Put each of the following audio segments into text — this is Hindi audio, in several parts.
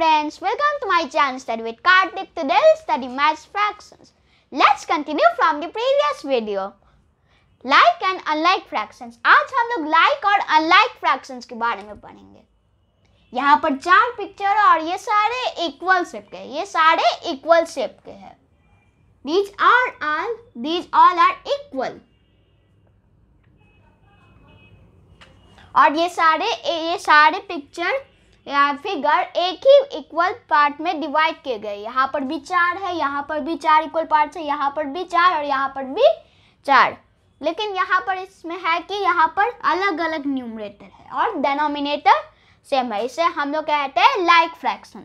friends, welcome to my channel Study with Kartik. Today we'll study maths fractions. Let's continue from the previous video. Like and unlike fractions. आज हम लोग like और unlike fractions के बारे में पढ़ेंगे यहाँ पर चार पिक्चर और ये सारे इक्वल शेप के ये सारे इक्वल शेप के हैं These are all, these all are equal. और ये सारे ये सारे पिक्चर फिगर एक ही इक्वल पार्ट में डिवाइड किए गए यहाँ पर भी चार है यहाँ पर भी चार इक्वल पार्ट्स है यहाँ पर भी चार और यहाँ पर भी चार लेकिन यहाँ पर इसमें है कि यहाँ पर अलग अलग न्यूमरेटर है और डेनोमिनेटर सेम है इसे हम लोग कहते हैं लाइक फ्रैक्शन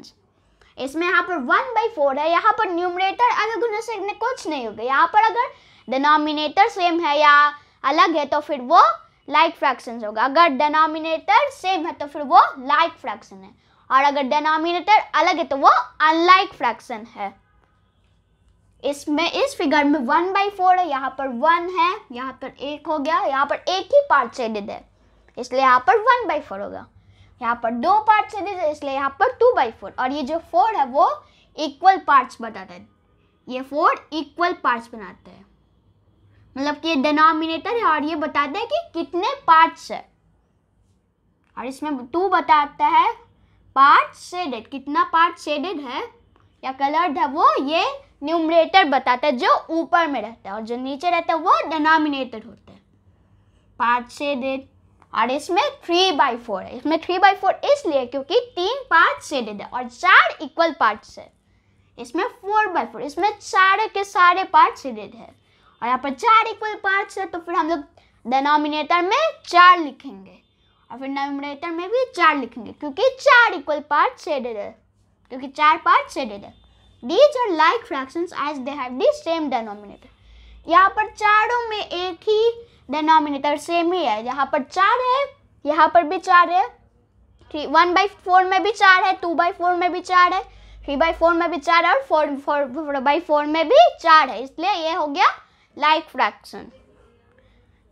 इसमें यहाँ पर वन बाई फोर है यहाँ पर न्यूमरेटर अलग होने से कुछ नहीं होगा यहाँ पर अगर डिनोमिनेटर सेम है या अलग है तो फिर वो लाइक फ्रैक्शन होगा अगर डेनोमिनेटर सेम है तो फिर वो लाइक फ्रैक्शन है और अगर डेनोमिनेटर अलग है तो वो अनलाइक फ्रैक्शन है इसमें इस फिगर में वन बाई फोर है यहाँ पर वन है यहाँ पर एक हो गया यहाँ पर एक ही पार्ट शेडेड है इसलिए यहाँ पर वन बाई फोर होगा यहाँ पर दो पार्ट शेडेड है इसलिए यहाँ पर टू बाई फोर और ये जो फोर है वो इक्वल पार्ट्स बताता है ये फोर इक्वल पार्ट्स बनाते हैं मतलब कि ये डिनोमिनेटर है और ये बताता है कि कितने पार्ट्स है और इसमें टू बताता है पार्ट शेडेड कितना पार्ट शेडेड है या कलर्ड है वो ये न्यूमरेटर बताता है जो ऊपर में रहता है और जो नीचे रहता है वो डिनोमिनेटर होता है पार्ट शेडेड और इसमें थ्री बाई फोर है इसमें थ्री बाई फोर इसलिए क्योंकि तीन पार्ट शेडेड है और चार इक्वल पार्ट्स है इसमें फोर बाई फोर इसमें सारे के सारे पार्ट शेडेड है और यहाँ पर चार इक्वल पार्ट्स है तो फिर हम लोग डेनोमिनेटर में चार लिखेंगे और फिर नोमिनेटर में भी चार लिखेंगे क्योंकि चार इक्वल पार्ट शेडेड है क्योंकि चार पार्ट शेडेड है these are like fractions as they have the same denominator यहाँ पर चारों में एक ही डेनोमिनेटर सेम ही है यहाँ पर चार है यहाँ पर भी चार है थ्री वन बाई फोर में भी चार है टू बाई फोर में भी चार है थ्री बाई फोर में भी चार है और फोर फोर बाई फोर में भी चार है इसलिए ये हो गया like fraction.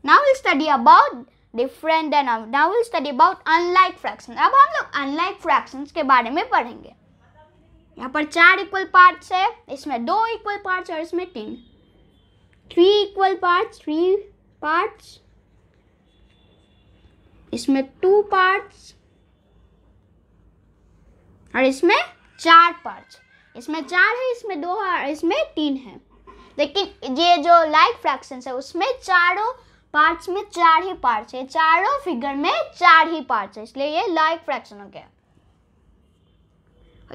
Now we'll study about different and now we'll study about unlike fraction अब हम लोग unlike fractions के बारे में पढ़ेंगे यहाँ पर चार इक्वल पार्ट्स है इसमें दो इक्वल पार्ट्स और इसमें तीन three equal parts three parts इसमें टू पार्ट्स और इसमें चार पार्ट्स इसमें चार है इसमें दो है और इसमें तीन है लेकिन ये जो लाइक फ्रैक्शन है उसमें चारों पार्ट्स में चार ही पार्ट्स है चारों फिगर में चार ही पार्ट्स है इसलिए ये लाइक फ्रैक्शन हो गया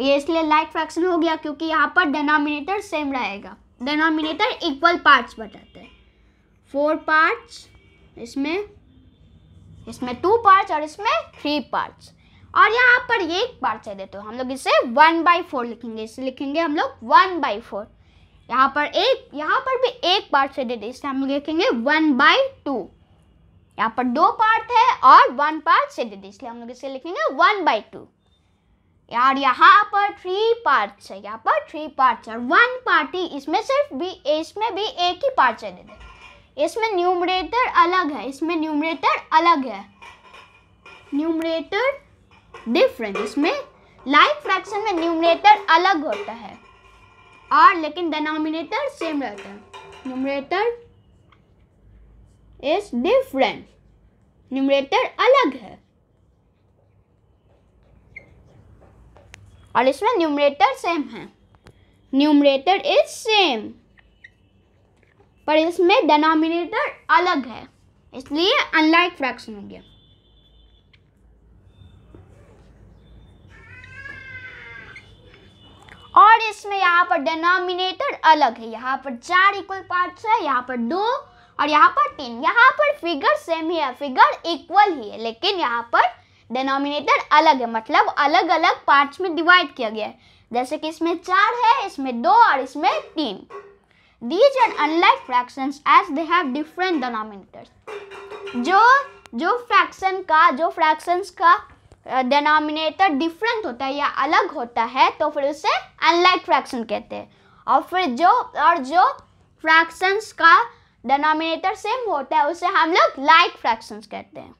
ये इसलिए लाइक फ्रैक्शन हो गया क्योंकि यहाँ पर डेनोमिनेटर सेम रहेगा डेनोमिनेटर इक्वल पार्ट्स बताते हैं फोर पार्ट्स इसमें इसमें टू पार्ट्स और इसमें थ्री पार्ट्स और यहाँ पर ये एक पार्ट चाहिए तो हम लोग इसे वन बाई फोर लिखेंगे इसे लिखेंगे हम लोग वन बाई फोर यहाँ पर एक यहाँ पर भी एक पार्ट से डेट इसलिए हम लिखेंगे वन बाई टू यहाँ पर दो पार्ट है और वन पार्ट से डेट इसलिए हम लोग इसे लिखेंगे वन बाई टू यार यहाँ पर थ्री पार्ट्स है यहाँ पर थ्री पार्ट्स है वन पार्टी इसमें सिर्फ भी इसमें भी एक ही पार्ट से डेट इसमें न्यूमरेटर अलग है इसमें न्यूमरेटर अलग है न्यूमरेटर डिफरेंट इसमें लाइक फ्रैक्शन में न्यूमरेटर अलग होता है आर लेकिन डेनोमिनेटर सेम रहता है न्यूमरेटर इज डिफरेंट न्यूमरेटर अलग है और इसमें न्यूमरेटर सेम है न्यूमरेटर इज सेम पर इसमें डेनोमिनेटर अलग है इसलिए अनलाइक फ्रैक्शन हो गया इसमें यहाँ पर डेनोमिनेटर अलग है यहाँ पर चार इक्वल पार्ट्स है यहाँ पर दो और यहाँ पर तीन यहाँ पर फिगर सेम ही है फिगर इक्वल ही है लेकिन यहाँ पर डेनोमिनेटर अलग है मतलब अलग अलग पार्ट्स में डिवाइड किया गया है जैसे कि इसमें चार है इसमें दो और इसमें तीन these and unlike fraction as they have different denominators जो जो फ्रैक्शन का जो फ्रैक्शंस का डेनोमिनेटर डिफरेंट होता है या अलग होता है तो फिर उसे अनलाइक फ्रैक्शन कहते हैं और फिर जो और जो फ्रैक्शंस का डेनोमिनेटर सेम होता है उसे हम लोग लाइक फ्रैक्शंस कहते हैं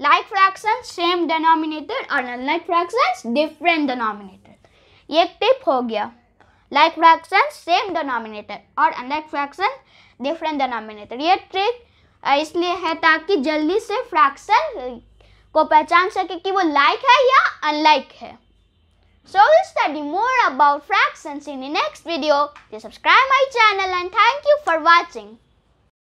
लाइक फ्रैक्शन सेम डेनोमिनेटर और अनलाइक फ्रैक्शंस डिफरेंट डेनोमिनेटर ये एक टिप हो गया लाइक फ्रैक्शन सेम डेनोमिनेटर और अनलाइक फ्रैक्शन डिफरेंट डेनोमिनेटर ये ट्रिक इसलिए है ताकि जल्दी से फ्रैक्शन को पहचान सके कि वो लाइक है या अनलाइक है so you study more about fractions in next video subscribe my channel and thank you for watching